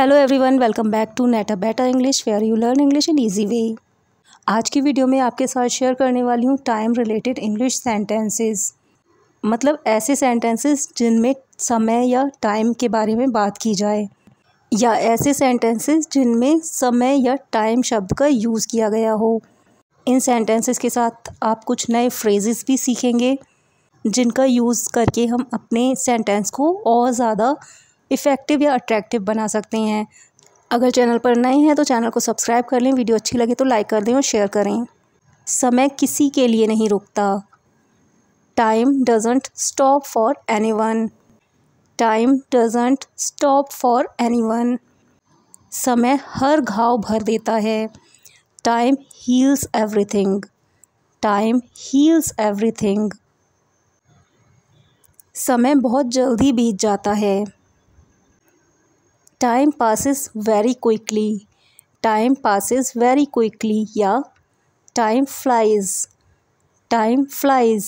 hello everyone welcome back to net a better English where you learn English in easy way आज की video में आपके साथ share करने वाली हूँ टाइम रिलेटेड इंग्लिश सेंटेंसेस मतलब ऐसे सेंटेंसेस जिनमें समय या टाइम के बारे में बात की जाए या ऐसे सेंटेंसेस जिनमें समय या टाइम शब्द का यूज़ किया गया हो इन सेंटेंसेस के साथ आप कुछ नए फ्रेजेस भी सीखेंगे जिनका यूज़ करके हम अपने सेंटेंस को और ज़्यादा इफ़ेक्टिव या अट्रैक्टिव बना सकते हैं अगर चैनल पर नए हैं तो चैनल को सब्सक्राइब कर लें वीडियो अच्छी लगे तो लाइक कर दें और शेयर करें समय किसी के लिए नहीं रुकता time doesn't stop for any one time doesn't stop for any one समय हर घाव भर देता है time heals everything time heals everything समय बहुत जल्दी बीत जाता है time passes very quickly time passes very quickly या टाइम फ्लाइज टाइम फ्लाइज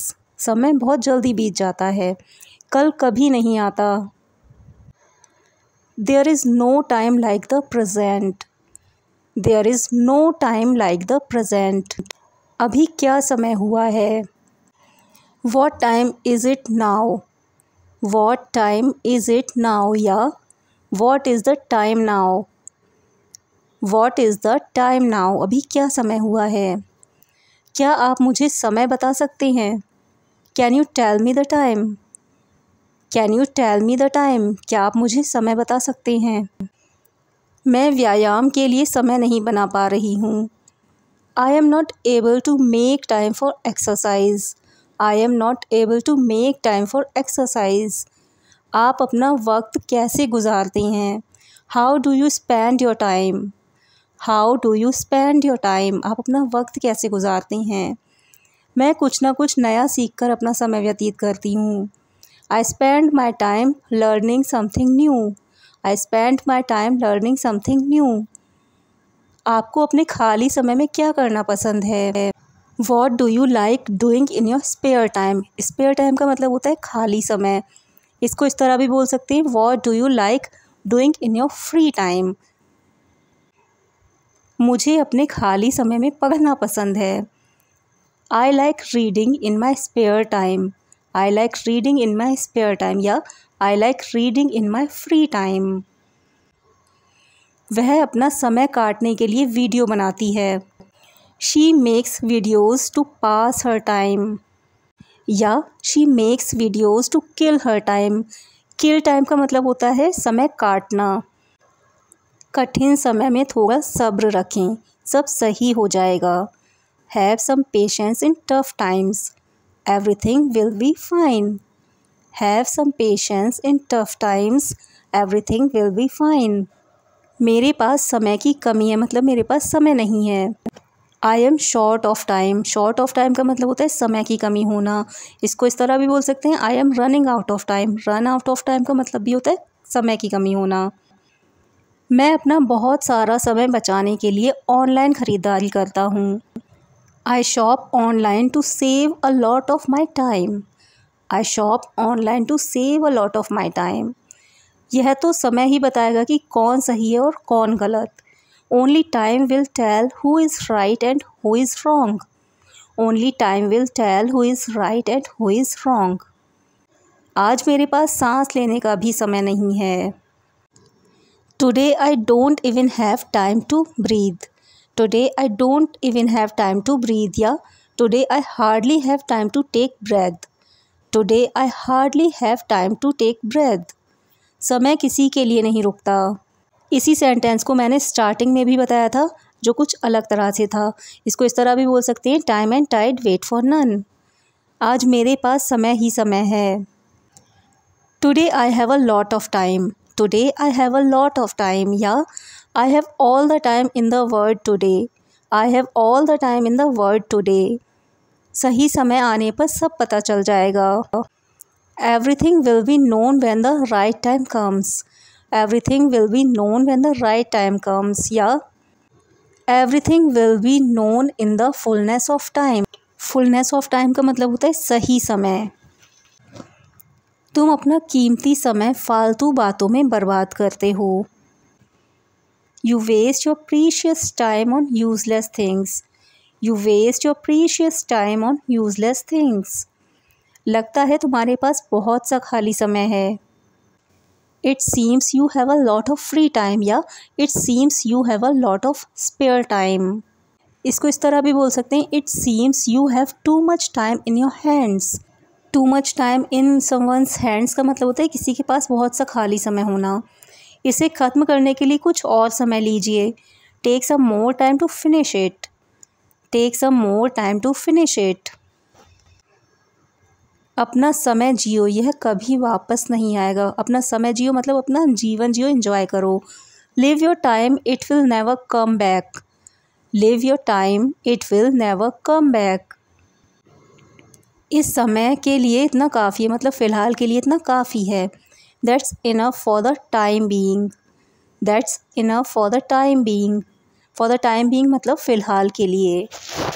समय बहुत जल्दी बीत जाता है कल कभी नहीं आता there is no time like the present there is no time like the present अभी क्या समय हुआ है what time is it now what time is it now या what is the time now what is the time now अभी क्या समय हुआ है क्या आप मुझे समय बता सकते हैं can you tell me the time can you tell me the time क्या आप मुझे समय बता सकते हैं मैं व्यायाम के लिए समय नहीं बना पा रही हूँ I am not able to make time for exercise I am not able to make time for exercise आप अपना वक्त कैसे गुजारते हैं how do you spend your time how do you spend your time आप अपना वक्त कैसे गुजारते हैं मैं कुछ ना कुछ नया सीख कर अपना समय व्यतीत करती हूँ I spend my time learning something new I spend my time learning something new आपको अपने खाली समय में क्या करना पसंद है what do you like doing in your spare time spare time का मतलब होता है खाली समय इसको इस तरह भी बोल सकते हैं what do you like doing in your free time मुझे अपने खाली समय में पढ़ना पसंद है I like reading in my spare time I like reading in my spare time या I like reading in my free time वह अपना समय काटने के लिए वीडियो बनाती है she makes videos to pass her time या she makes videos to kill her time kill time का मतलब होता है समय काटना कठिन समय में थोड़ा सब्र रखें सब सही हो जाएगा have some patience in tough times everything will be fine have some patience in tough times everything will be fine मेरे पास समय की कमी है मतलब मेरे पास समय नहीं है I am short of time short of time का मतलब होता है समय की कमी होना इसको इस तरह भी बोल सकते हैं I am running out of time run out of time का मतलब भी होता है समय की कमी होना मैं अपना बहुत सारा समय बचाने के लिए ऑनलाइन ख़रीदारी करता हूँ I shop online to save a lot of my time I shop online to save a lot of my time यह तो समय ही बताएगा कि कौन सही है और कौन गलत only time will tell who is right and who is wrong only time will tell who is right and who is wrong आज मेरे पास सांस लेने का भी समय नहीं है today I don't even have time to breathe today I don't even have time to breathe या today I hardly have time to take breath today I hardly have time to take breath समय किसी के लिए नहीं रुकता इसी sentence को मैंने स्टार्टिंग में भी बताया था जो कुछ अलग तरह से था इसको इस तरह भी बोल सकते हैं time and tide wait for none आज मेरे पास समय ही समय है today I have a lot of time today I have a lot of time या I have all the time in the world today I have all the time in the world today सही समय आने पर सब पता चल जाएगा everything will be known when the right time comes everything will be known when the right time comes या everything will be known in the fullness of time fullness of time का मतलब होता है सही समय तुम अपना कीमती समय फालतू बातों में बर्बाद करते हो you waste your precious time on useless things you waste your precious time on useless things लगता है तुम्हारे पास बहुत सा खाली समय है it seems you have a lot of free time या it seems you have a lot of spare time इसको इस तरह भी बोल सकते हैं it seems you have too much time in your hands too much time in someone's hands का मतलब होता है किसी के पास बहुत सा खाली समय होना इसे ख़त्म करने के लिए कुछ और समय लीजिए takes a more time to finish it takes a more time to finish it अपना समय जियो यह कभी वापस नहीं आएगा अपना समय जियो मतलब अपना जीवन जियो इन्जॉय करो live your time it will never come back live your time it will never come back इस समय के लिए इतना काफ़ी है मतलब फ़िलहाल के लिए इतना काफ़ी है that's enough for the time being that's enough for the time being for the time being मतलब फ़िलहाल के लिए